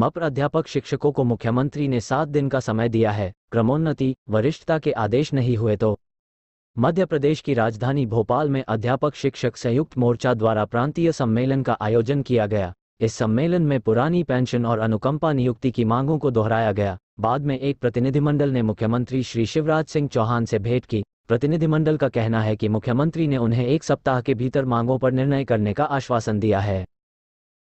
मप अध्यापक शिक्षकों को मुख्यमंत्री ने सात दिन का समय दिया है क्रमोन्नति वरिष्ठता के आदेश नहीं हुए तो मध्य प्रदेश की राजधानी भोपाल में अध्यापक शिक्षक संयुक्त मोर्चा द्वारा प्रांतीय सम्मेलन का आयोजन किया गया इस सम्मेलन में पुरानी पेंशन और अनुकंपा नियुक्ति की मांगों को दोहराया गया बाद में एक प्रतिनिधिमंडल ने मुख्यमंत्री श्री शिवराज सिंह चौहान से भेंट की प्रतिनिधिमंडल का कहना है कि मुख्यमंत्री ने उन्हें एक सप्ताह के भीतर मांगों पर निर्णय करने का आश्वासन दिया है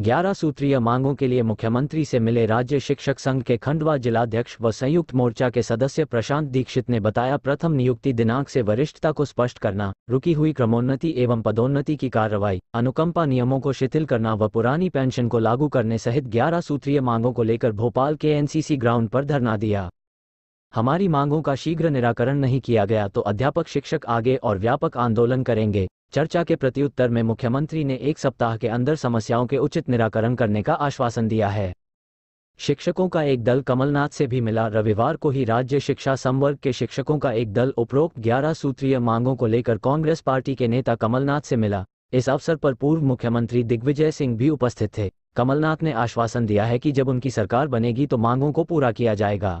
ग्यारह सूत्रीय मांगों के लिए मुख्यमंत्री से मिले राज्य शिक्षक संघ के खंडवा जिलाध्यक्ष व संयुक्त मोर्चा के सदस्य प्रशांत दीक्षित ने बताया प्रथम नियुक्ति दिनांक से वरिष्ठता को स्पष्ट करना रुकी हुई क्रमोन्नति एवं पदोन्नति की कार्रवाई अनुकंपा नियमों को शिथिल करना व पुरानी पेंशन को लागू करने सहित ग्यारह सूत्रीय मांगों को लेकर भोपाल के एनसीसी ग्राउंड पर धरना दिया हमारी मांगों का शीघ्र निराकरण नहीं किया गया तो अध्यापक शिक्षक आगे और व्यापक आंदोलन करेंगे चर्चा के प्रत्युत्तर में मुख्यमंत्री ने एक सप्ताह के अंदर समस्याओं के उचित निराकरण करने का आश्वासन दिया है शिक्षकों का एक दल कमलनाथ से भी मिला रविवार को ही राज्य शिक्षा संवर्ग के शिक्षकों का एक दल उपरोक्त ग्यारह सूत्रीय मांगों को लेकर कांग्रेस पार्टी के नेता कमलनाथ से मिला इस अवसर पर पूर्व मुख्यमंत्री दिग्विजय सिंह भी उपस्थित थे कमलनाथ ने आश्वासन दिया है कि जब उनकी सरकार बनेगी तो मांगों को पूरा किया जाएगा